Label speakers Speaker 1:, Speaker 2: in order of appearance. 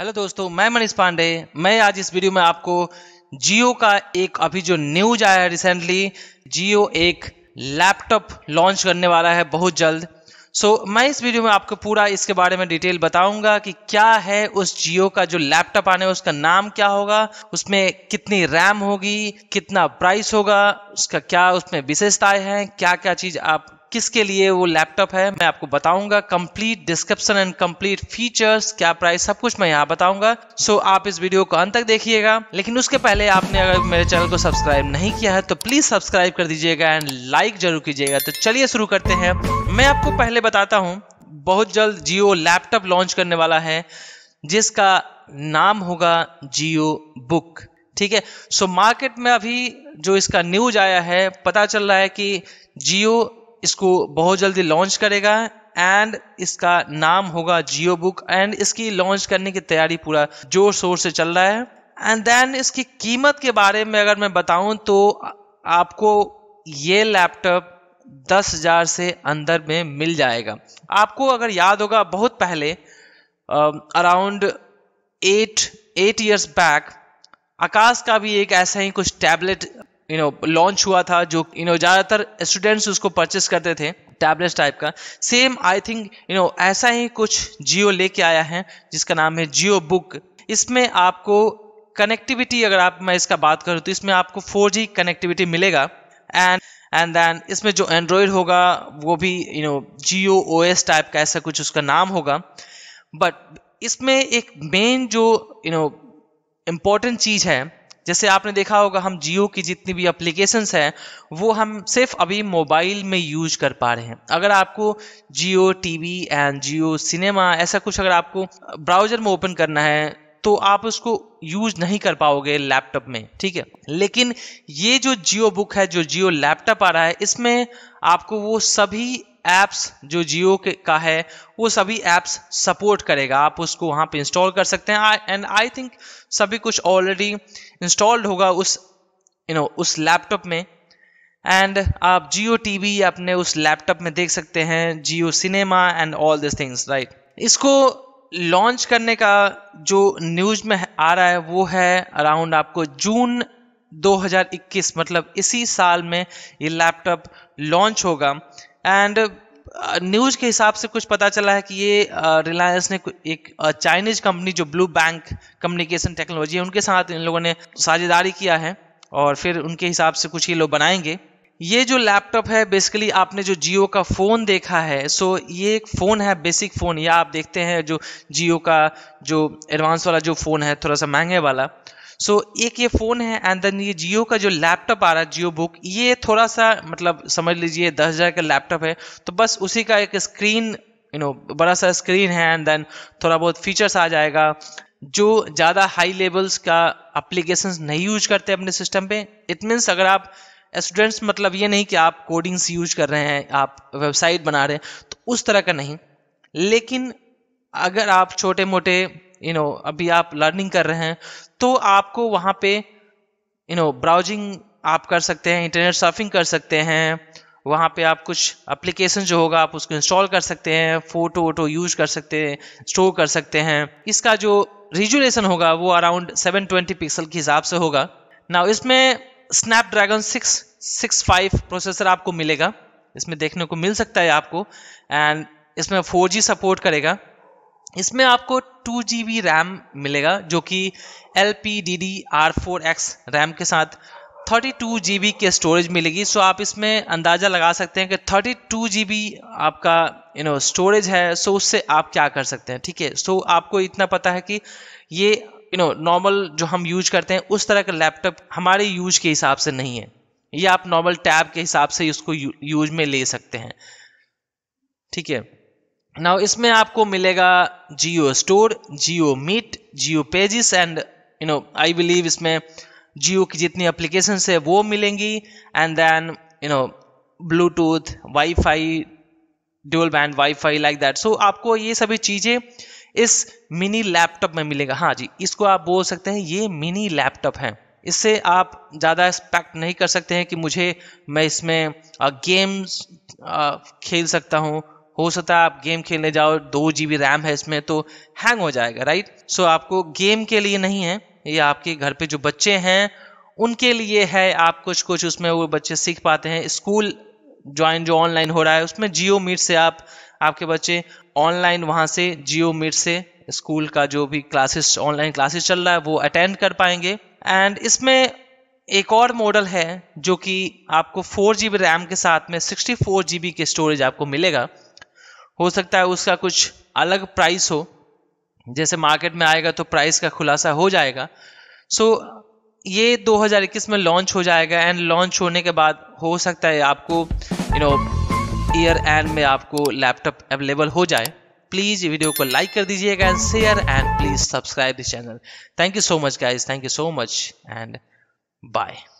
Speaker 1: hello दोस्तों मैं मनीष पांडे मैं आज इस वीडियो में आपको जियो का एक अभी जो न्यूज आया है रिसेंटली जियो एक लैपटॉप लॉन्च करने वाला है बहुत जल्द सो so, मैं इस वीडियो में आपको पूरा इसके बारे में डिटेल बताऊंगा कि क्या है उस जियो का जो लैपटॉप आने उसका नाम क्या होगा उसमें कितनी रैम होगी कितना प्राइस होगा उसका क्या उसमें विशेषताएं हैं क्या क्या चीज़ आप किसके लिए वो लैपटॉप है मैं आपको बताऊंगा complete description and complete features क्या प्राइस सब कुछ मैं यहाँ बताऊंगा सो so, आप इस वीडियो को अंत तक देखिएगा लेकिन उसके पहले आपने अगर मेरे चैनल को सब्सक्राइब नहीं किया है तो प्लीज सब्सक्राइब कर दीजिएगा एंड लाइक जरूर कीजिएगा तो चलिए शुरू करते हैं मैं आपको पहले बताता हूँ बहुत जल्द जियो लैपटॉप लॉन्च करने वाला है जिसका नाम होगा जियो बुक ठीक है सो मार्केट में अभी जो इसका न्यूज आया है पता चल रहा है कि जियो इसको बहुत जल्दी लॉन्च करेगा एंड इसका नाम होगा जियो बुक एंड इसकी लॉन्च करने की तैयारी पूरा जोर शोर से चल रहा है एंड देन इसकी कीमत के बारे में अगर मैं बताऊं तो आपको ये लैपटॉप दस हजार से अंदर में मिल जाएगा आपको अगर याद होगा बहुत पहले around eight eight years back Aakash का भी एक ऐसा ही कुछ टैबलेट यू नो लॉन्च हुआ था जो यू नो ज़्यादातर स्टूडेंट्स उसको परचेस करते थे टैबलेट्स टाइप का same I think you know ऐसा ही कुछ जियो लेके आया है जिसका नाम है जियो बुक इसमें आपको कनेक्टिविटी अगर आप मैं इसका बात करूँ तो इसमें आपको फोर कनेक्टिविटी मिलेगा एंड एंड देन इसमें जो एंड्रॉयड होगा वो भी you know Jio O S type का ऐसा कुछ उसका नाम होगा बट इसमें एक मेन जो यू नो इम्पॉर्टेंट चीज़ है जैसे आपने देखा होगा हम जियो की जितनी भी अप्लीकेशंस हैं वो हम सिर्फ अभी मोबाइल में यूज कर पा रहे हैं अगर आपको Jio TV and Jio cinema ऐसा कुछ अगर आपको ब्राउजर में ओपन करना है तो आप उसको यूज नहीं कर पाओगे लैपटॉप में ठीक है लेकिन ये जो जियो बुक है जो जियो लैपटॉप आ रहा है इसमें आपको वो सभी एप्स जो जियो का है वो सभी एप्स सपोर्ट करेगा आप उसको वहाँ पे इंस्टॉल कर सकते हैं एंड आई थिंक सभी कुछ ऑलरेडी इंस्टॉल्ड होगा उस यू you नो know, उस लैपटॉप में एंड आप जियो टी अपने उस लैपटॉप में देख सकते हैं Jio cinema and all this things right इसको लॉन्च करने का जो न्यूज में आ रहा है वो है अराउंड आपको जून 2021 मतलब इसी साल में ये लैपटॉप लॉन्च होगा एंड न्यूज uh, के हिसाब से कुछ पता चला है कि ये रिलायंस uh, ने एक चाइनीज uh, कंपनी जो ब्लू बैंक कम्युनिकेशन टेक्नोलॉजी है उनके साथ इन लोगों ने साझेदारी किया है और फिर उनके हिसाब से कुछ ये लोग बनाएंगे ये जो लैपटॉप है बेसिकली आपने जो जियो का फ़ोन देखा है सो ये एक फ़ोन है बेसिक फ़ोन या आप देखते हैं जो जियो का जो एडवांस वाला जो फ़ोन है थोड़ा सा महंगे वाला सो so, एक ये फ़ोन है एंड देन ये जियो का जो लैपटॉप आ रहा है जियो बुक ये थोड़ा सा मतलब समझ लीजिए दस हज़ार का लैपटॉप है तो बस उसी का एक स्क्रीन यू नो बड़ा सा स्क्रीन है एंड देन थोड़ा बहुत फीचर्स आ जाएगा जो ज़्यादा हाई लेवल्स का अप्लीकेशन नहीं यूज करते अपने सिस्टम पे इट मीन्स अगर आप स्टूडेंट्स मतलब ये नहीं कि आप कोडिंग्स यूज कर रहे हैं आप वेबसाइट बना रहे हैं तो उस तरह का नहीं लेकिन अगर आप छोटे मोटे यू नो अभी आप लर्निंग कर रहे हैं तो आपको वहाँ पे यू नो ब्राउजिंग आप कर सकते हैं इंटरनेट सर्फिंग कर सकते हैं वहाँ पे आप कुछ एप्लीकेशन जो होगा आप उसको इंस्टॉल कर सकते हैं फोटो वोटो यूज कर सकते हैं स्टोर कर सकते हैं इसका जो रिजुलेशन होगा वो अराउंड 720 पिक्सल के हिसाब से होगा ना इसमें स्नैपड्रैगन सिक्स फाइव प्रोसेसर आपको मिलेगा इसमें देखने को मिल सकता है आपको एंड इसमें 4G सपोर्ट करेगा इसमें आपको टू जी बी रैम मिलेगा जो कि L P D D R four X RAM के साथ थर्टी टू जी बी की स्टोरेज मिलेगी सो आप इसमें अंदाज़ा लगा सकते हैं कि थर्टी टू जी बी आपका यू नो स्टोरेज है सो उससे आप क्या कर सकते हैं ठीक है सो आपको इतना पता है कि ये यू नो नॉर्मल जो हम यूज करते हैं उस तरह का लैपटॉप हमारे यूज के हिसाब से नहीं है ये आप नॉर्मल टैब के हिसाब से इसको यूज में ले सकते हैं ठीक है नाउ इसमें आपको मिलेगा Jio store Jio meet Jio pages and you know I believe इसमें जियो की जितनी अप्लीकेशन है वो मिलेंगी and then you know Bluetooth WiFi dual band WiFi like that so आपको ये सभी चीज़ें इस मिनी लैपटॉप में मिलेगा हाँ जी इसको आप बोल सकते हैं ये मिनी लैपटॉप है इससे आप ज़्यादा एक्सपेक्ट नहीं कर सकते हैं कि मुझे मैं इसमें गेम्स खेल सकता हूँ हो सकता है आप गेम खेलने जाओ दो जी बी रैम है इसमें तो हैंग हो जाएगा राइट सो so, आपको गेम के लिए नहीं है ये आपके घर पे जो बच्चे हैं उनके लिए है आप कुछ कुछ उसमें वो बच्चे सीख पाते हैं स्कूल ज्वाइन जो ऑनलाइन हो रहा है उसमें जियो मीट से आप आपके बच्चे ऑनलाइन वहाँ से जियो मीट से स्कूल का जो भी क्लासेस ऑनलाइन क्लासेस चल रहा है वो अटेंड कर पाएंगे एंड इसमें एक और मॉडल है जो कि आपको फोर जी बी रैम के साथ में सिक्सटी फोर जी बी के स्टोरेज आपको मिलेगा हो सकता है उसका कुछ अलग प्राइस हो जैसे मार्केट में आएगा तो प्राइस का खुलासा हो जाएगा सो ये 2021 में लॉन्च हो जाएगा एंड लॉन्च होने के बाद हो सकता है आपको यू नो ईयर एंड में आपको लैपटॉप अवेलेबल हो जाए प्लीज़ वीडियो को लाइक कर दीजिएगा and share and please subscribe this channel thank you so much guys thank you so much and bye